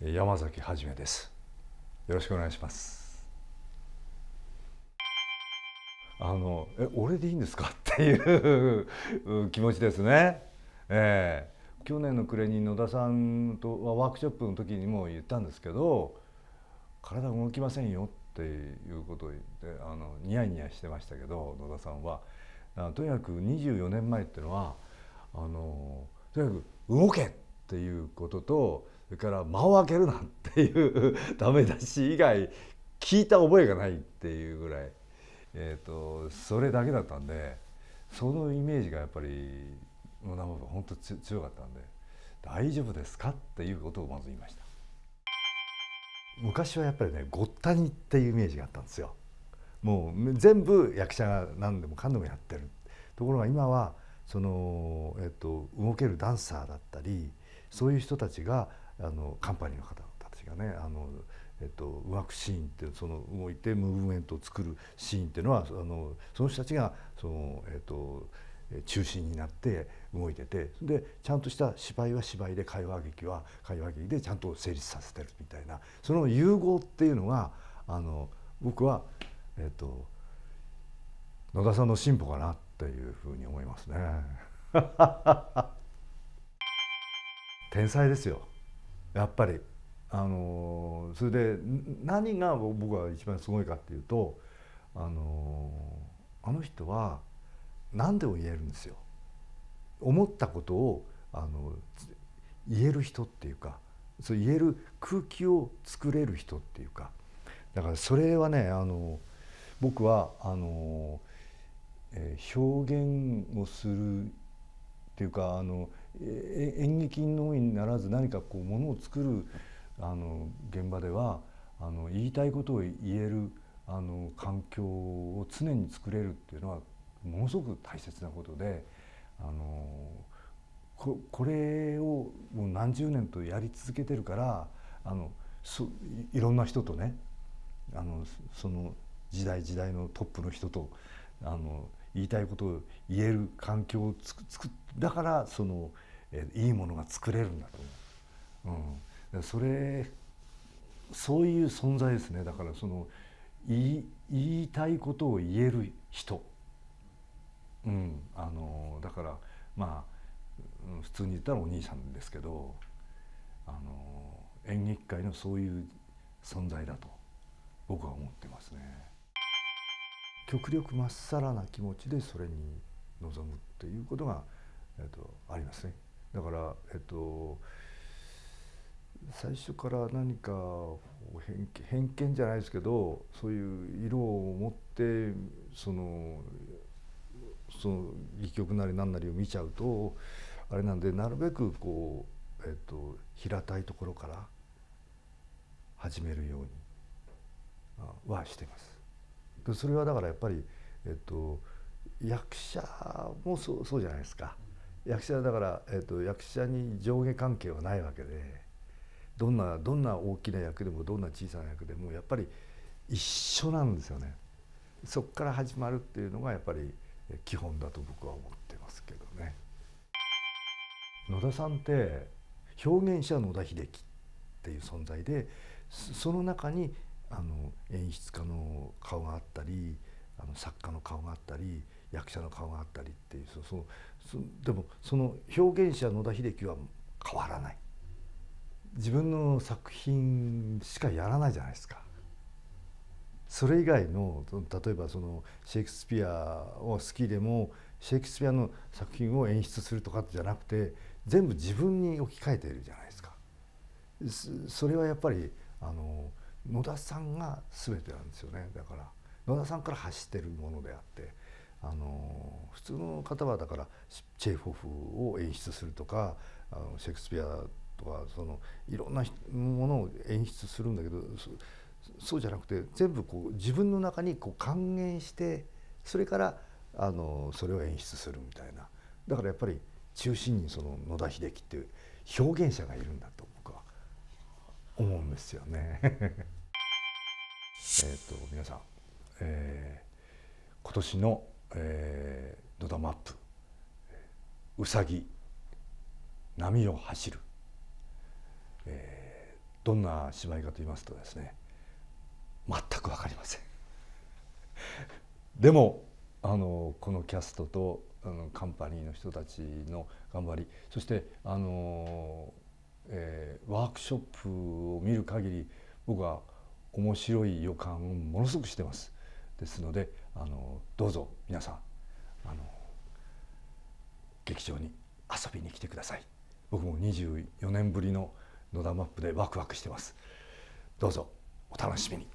山崎はじめですよろしくお願いしますあのえ俺でいいんですか っていう気持ちですねえー、去年の暮れに野田さんとワークショップの時にも言ったんですけど体動きませんよっていうことを言ってあのニヤニヤしてましたけど野田さんはとにかく24年前っていうのはあのとにかく動けっていうこととれから間を開けるなっていうダメ出し以外聞いた覚えがないっていうぐらい、えーと、それだけだったんでそのイメージがやっぱりの生本当強かったんで「大丈夫ですか?」っていうことをまず言いました昔はやっぱりねごったにっていうイメージがあったんですよもう全部役者が何でもかんでもやってるところが今はその、えっと、動けるダンサーだったりそういう人たちがあのカンパニーの方たちがねあの、えっと、ワークシーンってその動いてムーブメントを作るシーンっていうのはあのその人たちがその、えっと、中心になって動いててでちゃんとした芝居は芝居で会話劇は会話劇でちゃんと成立させてるみたいなその融合っていうのがあの僕は、えっと、野田さんの進歩かなっていうふうに思いますね。天才ですよ。やっぱりあのそれで何が僕は一番すごいかっていうとあのあの人は何でも言えるんですよ。思ったことをあの言える人っていうかそう言える空気を作れる人っていうかだからそれはねあの僕はあの、えー、表現をするっていうかあの演劇のみにならず何かこうものを作るあの現場ではあの言いたいことを言えるあの環境を常に作れるっていうのはものすごく大切なことであのここれをもう何十年とやり続けてるからあのそいろんな人とねあのその時代時代のトップの人とあの言いたいことを言える環境を作ってだからそのいいものが作れるんだと思う、うん、それそういう存在ですねだからその言いたいことを言える人、うん、あのだからまあ普通に言ったらお兄さんですけどあの演劇界のそういう存在だと僕は思ってますね。極力まっさらな気持ちでそれに臨むっていうことがえっと、ありますね。だから、えっと、最初から何か偏見じゃないですけどそういう色を持ってそのその戯曲なり何なりを見ちゃうとあれなんでなるべくこう、えっと、平たいところから始めるようにはしてます。それはだからやっぱり、えっと、役者もそうそうじゃないですか。役者だから、えーと、役者に上下関係はないわけでどんなどんな大きな役でもどんな小さな役でもやっぱり一緒なんですよね。そこから始まるっていうのがやっぱり基本だと僕は思ってますけどね。野田さんって表現者野田秀樹っていう存在でその中にあの演出家の顔があったりあの作家の顔があったり役者の顔があったりっていうそのでもその表現者野田秀樹は変わらない自分の作品しかやらないじゃないですか。それ以外の例えばそのシェイクスピアを好きでもシェイクスピアの作品を演出するとかじゃなくて全部自分に置き換えているじゃないですか。それはやっぱりあの野田さんが全てなんですよねだから野田さんから発してるものであってあの普通の方はだからチェーホフを演出するとかあのシェイクスピアとかそのいろんなものを演出するんだけどそうじゃなくて全部こう自分の中にこう還元してそれからあのそれを演出するみたいなだからやっぱり中心にその野田秀樹っていう表現者がいるんだと僕は思うんですよね えっと皆さん、えー、今年のえドダマップ「うさぎ波を走る」えどんな芝居かと言いますとですね全く分かりません でもあのこのキャストとあのカンパニーの人たちの頑張りそしてあの、えー、ワークショップを見る限り僕は面白い予感をものすごくしてます。ですのであのどうぞ皆さんあの劇場に遊びに来てください僕も24年ぶりの野田マップでワクワクしてますどうぞお楽しみに